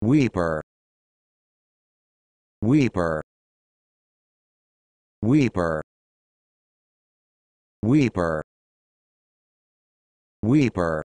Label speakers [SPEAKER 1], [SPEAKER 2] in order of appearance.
[SPEAKER 1] Weeper Weeper Weeper Weeper Weeper